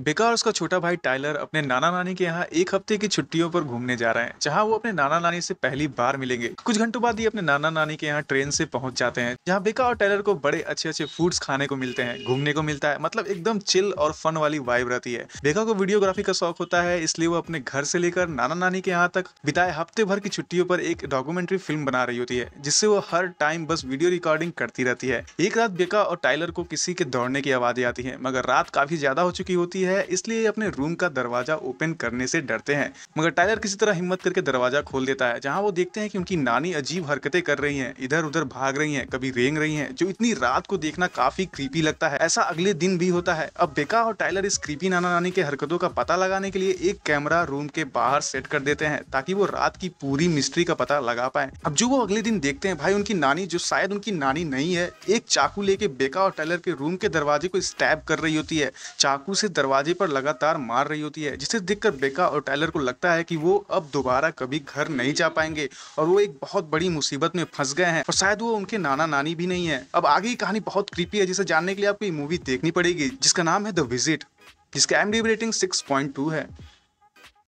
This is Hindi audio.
बेका और उसका छोटा भाई टाइलर अपने नाना नानी के यहाँ एक हफ्ते की छुट्टियों पर घूमने जा रहे हैं जहाँ वो अपने नाना नानी से पहली बार मिलेंगे कुछ घंटों बाद ये अपने नाना नानी के यहाँ ट्रेन से पहुंच जाते हैं जहाँ बेका और टाइलर को बड़े अच्छे अच्छे फूड्स खाने को मिलते हैं घूमने को मिलता है मतलब एकदम चिल और फन वाली वाइब रहती है बेका को वीडियोग्राफी का शौक होता है इसलिए वो अपने घर से लेकर नाना नानी के यहाँ तक बिताए हफ्ते भर की छुट्टियों पर एक डॉक्यूमेंट्री फिल्म बना रही होती है जिससे वो हर टाइम बस वीडियो रिकॉर्डिंग करती रहती है एक रात बेका और टाइलर को किसी के दौड़ने की आवाज आती है मगर रात काफी ज्यादा हो चुकी होती है होती है इसलिए अपने रूम का दरवाजा ओपन करने से डरते हैं मगर टाइलर किसी तरह हिम्मत करके दरवाजा खोल देता है जहाँ वो देखते हैं कि उनकी नानी अजीब हरकते कर रही है इधर उधर भाग रही है कभी रेंग रही है जो इतनी रात को देखना काफी क्रीपी लगता है ऐसा अगले दिन भी होता है अब बेका और टाइलर इस क्रीपी नाना नानी के हरकतों का पता लगाने के लिए एक कैमरा रूम के बाहर सेट कर देते हैं ताकि वो रात की पूरी मिस्ट्री का पता लगा पाए अब जो वो अगले दिन देखते हैं भाई उनकी नानी जो शायद उनकी नानी नहीं है एक चाकू लेके बेका और टाइलर के रूम के दरवाजे को स्टैब कर रही होती है चाकू से दरवाजा दरवाजे पर लगातार मार रही होती है जिसे देखकर बेका और टाइलर को लगता है कि वो अब दोबारा कभी घर नहीं जा पाएंगे और वो एक बहुत बड़ी मुसीबत में फंस गए हैं और शायद वो उनके नाना नानी भी नहीं है अब आगे की कहानी बहुत कृपी है जिसे जानने के लिए आपको ये मूवी देखनी पड़ेगी जिसका नाम है द विजिट जिसका M rating six point two है